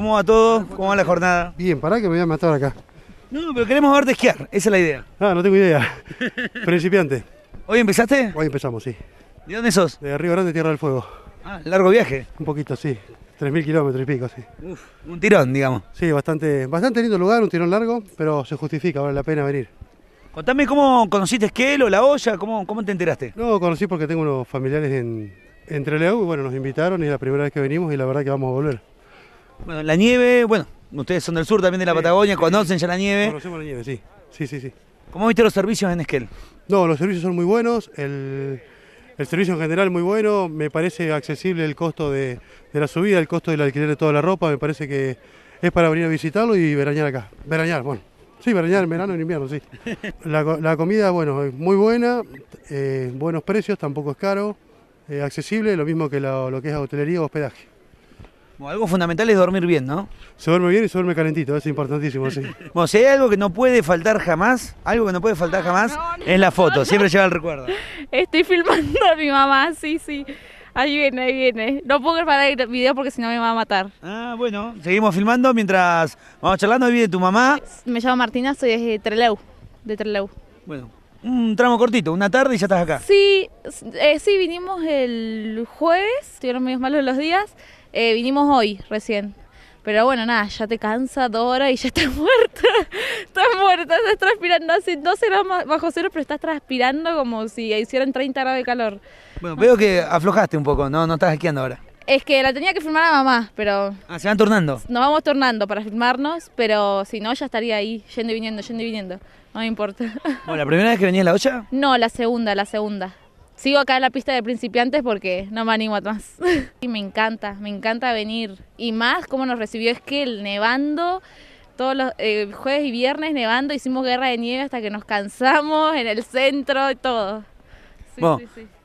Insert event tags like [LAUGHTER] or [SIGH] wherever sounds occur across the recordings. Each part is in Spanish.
¿Cómo va todo? ¿Cómo va la jornada? Bien, para que me voy a matar acá. No, pero queremos verte esquiar, esa es la idea. Ah, no tengo idea. [LAUGHS] Principiante. ¿Hoy empezaste? Hoy empezamos, sí. ¿De dónde sos? De Río Grande, Tierra del Fuego. Ah, largo viaje. Un poquito, sí. 3.000 kilómetros y pico, sí. Uf, un tirón, digamos. Sí, bastante, bastante lindo lugar, un tirón largo, pero se justifica, vale la pena venir. Contame cómo conociste Esquelo, La Olla, cómo, cómo te enteraste. No, conocí porque tengo unos familiares en, Entre y bueno, nos invitaron y es la primera vez que venimos y la verdad que vamos a volver. Bueno, la nieve, bueno, ustedes son del sur también de la Patagonia, conocen ya la nieve. Conocemos la nieve, sí. Sí, sí, sí. ¿Cómo viste los servicios en Esquel? No, los servicios son muy buenos, el, servicio en general muy bueno, me parece accesible el costo de, la subida, el costo del alquiler de toda la ropa, me parece que es para venir a visitarlo y verañar acá. Verañar, bueno. Sí, verañar en verano y en invierno, sí. [LAUGHS] La, la, comida, bueno, es muy buena, eh, buenos precios, tampoco es caro, eh, accesible, lo mismo que lo que es hotelería o hospedaje algo fundamental es dormir bien, ¿no? Se duerme bien y se duerme calentito, es importantísimo, sí. Bueno, si hay algo que no puede faltar jamás, algo que no puede faltar jamás, es la foto, siempre lleva el recuerdo. Estoy filmando a mi mamá, sí, sí. Ahí viene, ahí viene. No puedo grabar el video porque si no me va a matar. Ah, bueno, seguimos filmando mientras vamos charlando. Ahí viene tu mamá. Me llamo Martina, soy de Treleu, de Trelew. Bueno, un tramo cortito, una tarde y ya estás acá. Sí, eh, sí, vinimos el jueves, estuvieron medio malos los días. Eh, vinimos hoy recién. Pero bueno, nada, ya te cansa dos y ya estás [LAUGHS] muerta. estás muerta, estás transpirando así 12 grados bajo cero, pero estás transpirando como si hicieran 30 grados de calor. Bueno, veo que aflojaste un poco, ¿no? No estás esquiando ahora. Es que la tenía que filmar a mamá, pero... Ah, ¿se van turnando? Nos vamos turnando para filmarnos, pero si no ya estaría ahí, yendo y viniendo, yendo y viniendo. No me importa. Bueno, ¿la primera vez que venía la olla? No, la segunda, la segunda sigo acá en la pista de principiantes porque no me animo a más. [LAUGHS] y me encanta, me encanta venir. Y más cómo nos recibió es que el nevando, todos los eh, jueves y viernes nevando, hicimos guerra de nieve hasta que nos cansamos en el centro y todo.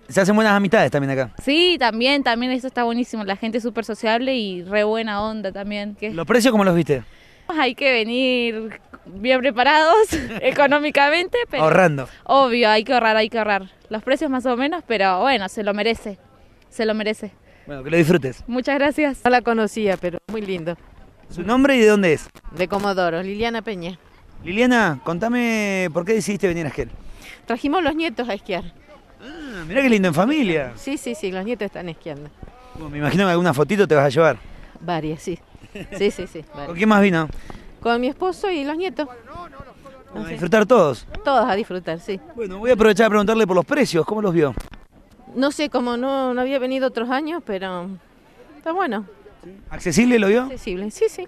Se hacen buenas amistades también acá. Sí, también, también eso está buenísimo. La gente es súper sociable y re buena onda también. ¿Los precios cómo los viste? Hay que venir bien preparados [LAUGHS] económicamente. Pero Ahorrando. Obvio, hay que ahorrar, hay que ahorrar. Los precios más o menos, pero bueno, se lo merece. Se lo merece. Bueno, que lo disfrutes. Muchas gracias. No la conocía, pero muy lindo. ¿Su nombre y de dónde es? De Comodoro, Liliana Peña. Liliana, contame por qué decidiste venir a esquiar. Trajimos los nietos a esquiar. Ah, mirá qué lindo en familia. Sí, sí, sí, los nietos están esquiando. Bueno, me imagino que alguna fotito te vas a llevar. Varias, sí. [LAUGHS] Sí, sí, sí. ¿Con quién más vino? Con mi esposo y los nietos. A disfrutar todos. Todos a disfrutar, sí. Bueno, voy a aprovechar a preguntarle por los precios, ¿cómo los vio? No sé, como no, no había venido otros años, pero está bueno. ¿Accesible lo vio? Accesible, sí, sí.